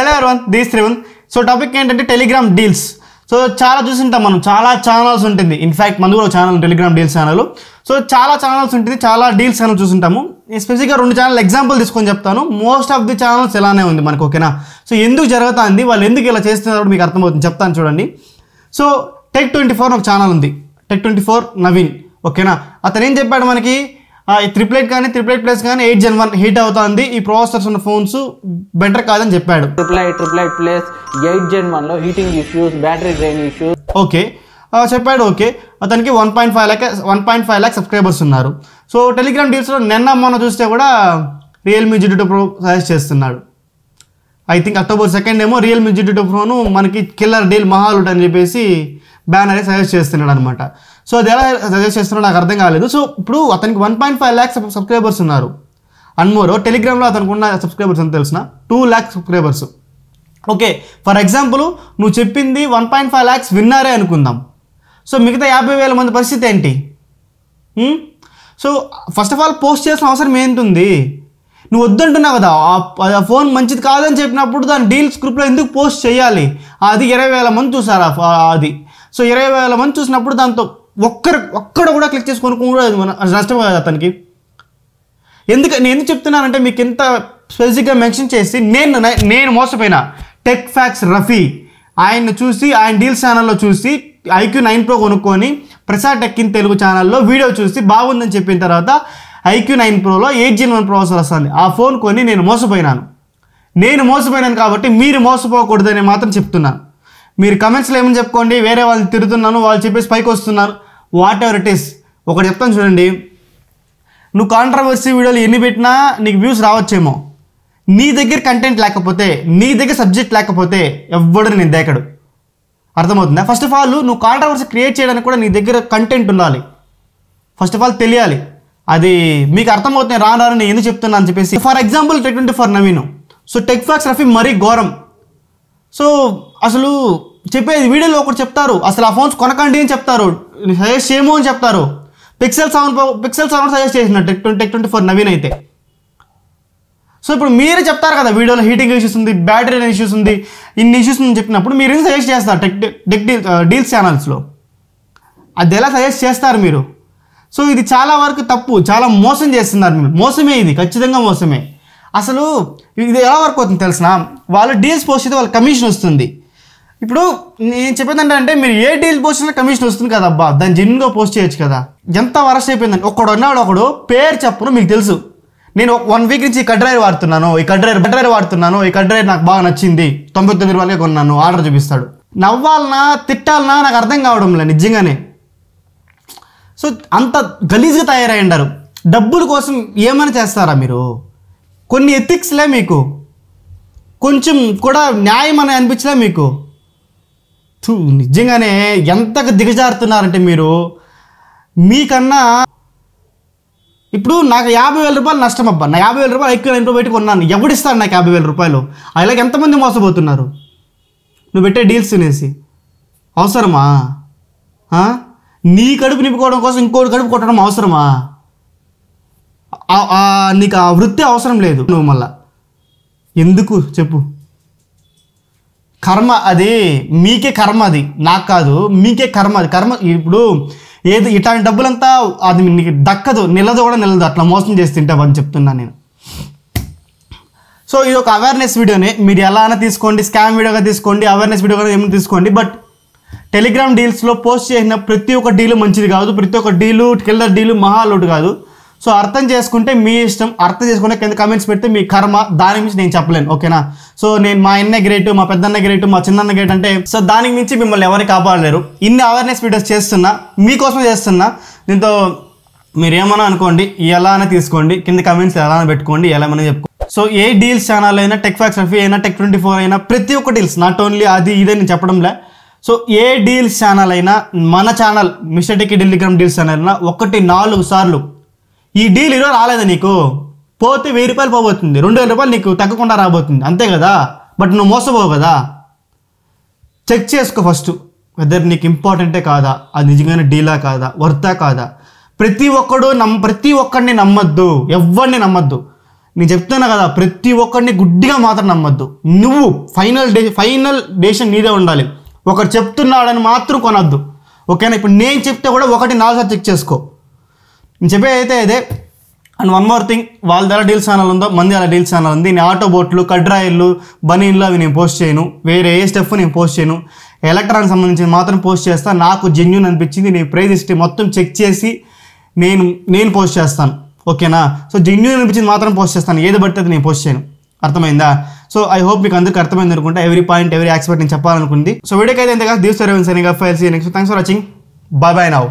Hello everyone this త్రివన్ so topic ఏంటంటే Telegram deals so చాలా చూసింటాం మనం చాలా ఛానల్స్ ఉంటుంది ఇన్ఫ్యాక్ట్ మందు కూడా channel Telegram deals channel so చాలా ఛానల్స్ ఉంటుంది చాలా డీల్స్ ఛానల్ చూసుంటాము స్పెసిఫిక్గా రెండు ఛానల్ ఎగ్జాంపుల్ తీసుకొని చెప్తాను మోస్ట్ ఆఫ్ ది ఛానల్స్ ఇలానే ఉంది మనకు ఓకేనా సో ఎందుకు ఉంది వాళ్ళు ఎందుకు ఇలా చేస్తున్నారో మీకు అర్థమవుతుంది చెప్తాను చూడండి సో టెక్ ట్వంటీ ఫోర్ ఒక ఛానల్ ఉంది టెక్ ట్వంటీ ఫోర్ నవీన్ ఓకేనా అతను ఏం చెప్పాడు మనకి ఈ ఎయిట్ కానీ ఎయిట్ ప్లస్ కానీ ఎయిట్ జెన్ వన్ హీట్ అవుతుంది ఈ ప్రాసెసర్స్ ఉన్న ఫోన్స్ బెటర్ కాదని చెప్పాడు ట్రిప్లైట్ ఎయిట్ ప్లస్ ఎయిట్ జెన్ లో heating issues battery drain issues okay చెప్పాడు ఓకే అతనికి one point five lakh one point five lakh subscribers ఉన్నారు సో టెలిగ్రామ్ డీల్స్లో నిన్న మొన్న చూస్తే కూడా రియల్మీ జిడిటో ప్రో సజెస్ట్ చేస్తున్నాడు ఐ థింక్ అక్టోబర్ సెకండ్ ఏమో రియల్మీ జిడిటో ప్రోను మనకి కిల్లర్ డీల్ మహాలుట్ అని చెప్పేసి బ్యానర్ సజెస్ట్ చేస్తున్నాడు అనమాట సో అది ఎలా సజెస్ట్ చేస్తున్నారో నాకు అర్థం కాలేదు సో ఇప్పుడు అతనికి one point five lakhs subscribers ఉన్నారు అన్మోరో టెలిగ్రామ్లో అతనికి ఉన్న సబ్స్క్రైబర్స్ అని తెలిసిన two lakhs subscribers okay for example నువ్వు చెప్పింది వన్ పాయింట్ ఫైవ్ ల్యాక్స్ విన్నారే అనుకుందాం సో మిగతా యాభై వేల మంది పరిస్థితి ఏంటి hmm? So first of all post చేసిన అవసరం ఏంటుంది నువ్వు వద్దంటున్నావు కదా ఆ ఫోన్ మంచిది కాదని చెప్పినప్పుడు దాని డీల్స్ గ్రూప్లో ఎందుకు పోస్ట్ చేయాలి అది ఇరవై వేల మంది చూసారు అది సో ఇరవై వేల మంది చూసినప్పుడు దాంతో ఒక్కరు ఒక్కడ కూడా క్లిక్ చేసి కొనుక్కోకూడదు మన నష్టం కాదు అతనికి ఎందుకు నేను ఎందుకు చెప్తున్నానంటే మీకు ఇంత స్పెసిఫిక్గా మెన్షన్ చేసి నేను నేను మోసపోయినా టెక్ ఫ్యాక్స్ రఫీ ఆయన్ని చూసి ఆయన డీల్స్ ఛానల్లో చూసి ఐక్యూ నైన్ ప్రో కొనుక్కొని ప్రసాద్ టెక్ ఇన్ తెలుగు ఛానల్లో వీడియో చూసి బాగుందని చెప్పిన తర్వాత ఐక్యూ నైన్ ప్రోలో ఎయిట్ జీన్ వన్ ప్రాసెసర్ వస్తుంది ఆ ఫోన్ కొని నేను మోసపోయినాను నేను మోసపోయినాను కాబట్టి మీరు మోసపోకూడదని మాత్రం చెప్తున్నాను మీరు కమెంట్స్లో ఏమని చెప్పుకోండి వేరే వాళ్ళని తిరుగుతున్నాను వాళ్ళు చెప్పేసి పైకి వస్తున్నారు వాట్ ఎవర్ ఇట్ ఈస్ ఒకటి చెప్తాను చూడండి నువ్వు కాంట్రవర్సీ వీడియోలు ఎన్ని పెట్టినా నీకు వ్యూస్ రావచ్చేమో నీ దగ్గర కంటెంట్ లేకపోతే నీ దగ్గర సబ్జెక్ట్ లేకపోతే ఎవ్వడు నేను దేకడు అర్థమవుతుందా ఫస్ట్ ఆఫ్ ఆల్ నువ్వు కాంట్రవర్సీ క్రియేట్ చేయడానికి కూడా నీ దగ్గర కంటెంట్ ఉండాలి ఫస్ట్ ఆఫ్ ఆల్ తెలియాలి అది మీకు అర్థమవుతుంది రాను రాను నేను ఎందుకు చెప్తున్నా అని చెప్పేసి for example tech twenty four Naveen so tech facts Rafi మరీ ఘోరం సో అసలు చెప్పేది వీడియోలో ఒకటి చెప్తారు అసలు ఆ ఫోన్స్ కొనకండి అని చెప్తారు సజెస్ట్ చేయము అని చెప్తారు pixel seven pixel seven suggest చేసిన tech twenty tech twenty four Naveen అయితే సో ఇప్పుడు మీరే చెప్తారు కదా వీడియోలో హీటింగ్ ఇష్యూస్ ఉంది బ్యాటరీ ఇష్యూస్ ఉంది ఇన్ని ఇష్యూస్ ఉంది చెప్పినప్పుడు మీరు ఏం సజెస్ట్ చేస్తారు టెక్ టెక్ డీల్ డీల్స్ ఛానల్స్లో అది ఎలా సజెస్ట్ చేస్తారు మీరు సో ఇది చాలా వరకు తప్పు చాలా మోసం చేస్తున్నారు మీరు మోసమే ఇది ఖచ్చితంగా మోసమే అసలు ఇది ఎలా వర్క్ అవుతుంది తెలిసిన వాళ్ళు డీల్స్ పోస్ట్ అయితే వాళ్ళకి కమిషన్ వస్తుంది ఇప్పుడు నేను చెప్పేది అంటే మీరు ఏ డీల్ పోస్ట్ కమిషన్ వస్తుంది కదా అబ్బా దాన్ని జెన్యున్గా పోస్ట్ చేయొచ్చు కదా ఎంత వరస్ అయిపోయిందని ఒకడు ఉన్నాడు ఒకడు పేరు చెప్పను మీకు తెలుసు నేను వన్ వీక్ నుంచి ఈ కట్ డ్రైవర్ వాడుతున్నాను ఈ కట్ డ్రైవర్ డ్రైవర్ వాడుతున్నాను ఈ కట్ డ్రైవర్ నాకు బాగా నచ్చింది తొంభై తొమ్మిది రూపాయలకే కొన్నాను ఆర్డర్ చూపిస్తాడు నవ్వాలనా తిట్టాలనా నాకు అర్థం కావడం నిజంగానే సో అంత గలీజ్గా ఉండరు డబ్బుల కోసం ఏమైనా చేస్తారా మీరు కొన్ని ఎథిక్స్లే మీకు కొంచెం కూడా న్యాయం అని అనిపించలే మీకు తూ నిజంగానే ఎంతగా దిగజారుతున్నారంటే మీరు మీకన్నా ఇప్పుడు నాకు యాభై వేల రూపాయలు నష్టం అబ్బా నా యాభై వేల రూపాయలు ఎక్కువ ఇంట్లో బయటకు కొన్నాను ఎవడిస్తాడు నాకు యాభై వేల రూపాయలు అలాగే ఎంతమంది మోసపోతున్నారు నువ్వు పెట్టే డీల్స్ తినేసి అవసరమా నీ కడుపు నింపుకోవడం కోసం ఇంకోటి కడుపు కొట్టడం అవసరమా నీకు ఆ వృత్తి అవసరం లేదు నువ్వు మళ్ళా ఎందుకు చెప్పు కర్మ అది మీకే కర్మ అది నాకు కాదు మీకే కర్మ అది కర్మ ఇప్పుడు ఏది ఇట్లాంటి డబ్బులంతా అది నీకు దక్కదు నిలదు కూడా నిలదు అట్లా మోసం చేసి తింటావు అని చెప్తున్నాను నేను సో ఇది ఒక అవేర్నెస్ వీడియోనే మీరు ఎలా అయినా తీసుకోండి స్కామ్ వీడియోగా తీసుకోండి అవేర్నెస్ వీడియోగా ఏమైనా తీసుకోండి బట్ టెలిగ్రామ్ డీల్స్లో పోస్ట్ చేసిన ప్రతి ఒక్క డీలు మంచిది కాదు ప్రతి ఒక్క డీలు కిల్లర్ డీలు మహాలోటు కాదు సో అర్థం చేసుకుంటే మీ ఇష్టం అర్థం చేసుకుంటే కింద కమెంట్స్ పెడితే మీ కర్మ దాని మించి నేను చెప్పలేను ఓకేనా సో నేను మా అన్న గ్రేట్ మా పెద్దన్న గ్రేట్ మా చిన్నన్న గ్రేట్ అంటే సో దానికి మించి మిమ్మల్ని ఎవరు కాపాడలేరు ఇన్ని అవేర్నెస్ వీడియోస్ చేస్తున్నా మీకోసం చేస్తున్నా దీంతో మీరు ఏమన్నా అనుకోండి ఎలా అని తీసుకోండి కింద కమెంట్స్ ఎలా పెట్టుకోండి ఎలా ఏమైనా చెప్పుకో సో ఏ డీల్స్ ఛానల్ అయినా టెక్ ఫ్యాక్స్ అయినా టెక్ ట్వంటీ ఫోర్ అయినా ప్రతి ఒక్క డీల్స్ నాట్ ఓన్లీ అది ఇదే నేను చెప్పడంలే సో ఏ డీల్స్ ఛానల్ అయినా మన ఛానల్ మిస్టర్ టెక్కి డెలిగ్రామ్ డీల్స్ ఛానల్ అయినా ఒకటి నాలుగు సార్లు ఈ డీల్ ఈరోజు రాలేదు నీకు పోతే వెయ్యి రూపాయలు పోబోతుంది రెండు వేల రూపాయలు నీకు తగ్గకుండా రాబోతుంది అంతే కదా బట్ నువ్వు మోసపోవు కదా చెక్ చేసుకో ఫస్ట్ వెదర్ నీకు ఇంపార్టెంటే కాదా అది నిజంగానే డీలా కాదా వర్తా కాదా ప్రతి ఒక్కడు నమ్ ప్రతి ఒక్కడిని నమ్మద్దు ఎవరిని నమ్మద్దు నేను చెప్తున్నా కదా ప్రతి ఒక్కడిని గుడ్డిగా మాత్రం నమ్మద్దు నువ్వు ఫైనల్ డే ఫైనల్ డేషన్ నీదే ఉండాలి ఒకడు చెప్తున్నాడని మాత్రం కొనద్దు ఓకేనా ఇప్పుడు నేను చెప్తే కూడా ఒకటి నాలుగు చెక్ చేసుకో నేను చెప్పే అయితే అదే అండ్ వన్ మోర్ థింగ్ వాళ్ళ ధర డీల్స్ ఛానల్ ఉందో మంది అలా డీల్స్ ఛానల్ ఉంది నేను ఆటో బోట్లు కడ్రాయిల్లు బనీన్లు అవి నేను పోస్ట్ చేయను వేరే ఏ స్టెప్ నేను పోస్ట్ చేయను ఎలక్ట్రాన్ సంబంధించి మాత్రం పోస్ట్ చేస్తాను నాకు జెన్యున్ అనిపించింది నేను ప్రైజ్ హిస్టరీ మొత్తం చెక్ చేసి నేను నేను పోస్ట్ చేస్తాను ఓకేనా సో జెన్యున్ అనిపించింది మాత్రం పోస్ట్ చేస్తాను ఏది పడితే అది నేను పోస్ట్ చేయను అర్థమైందా సో ఐ హోప్ మీకు అందరికీ అర్థమైంది అనుకుంటా ఎవ్రీ పాయింట్ ఎవ్రీ ఎక్స్పర్ట్ నేను చెప్పాలనుకుంది సో వీడియోకి అయితే ఇంతగా దీస్ సర్వెన్స్ అని ఫైల్స్ next thanks for watching bye bye now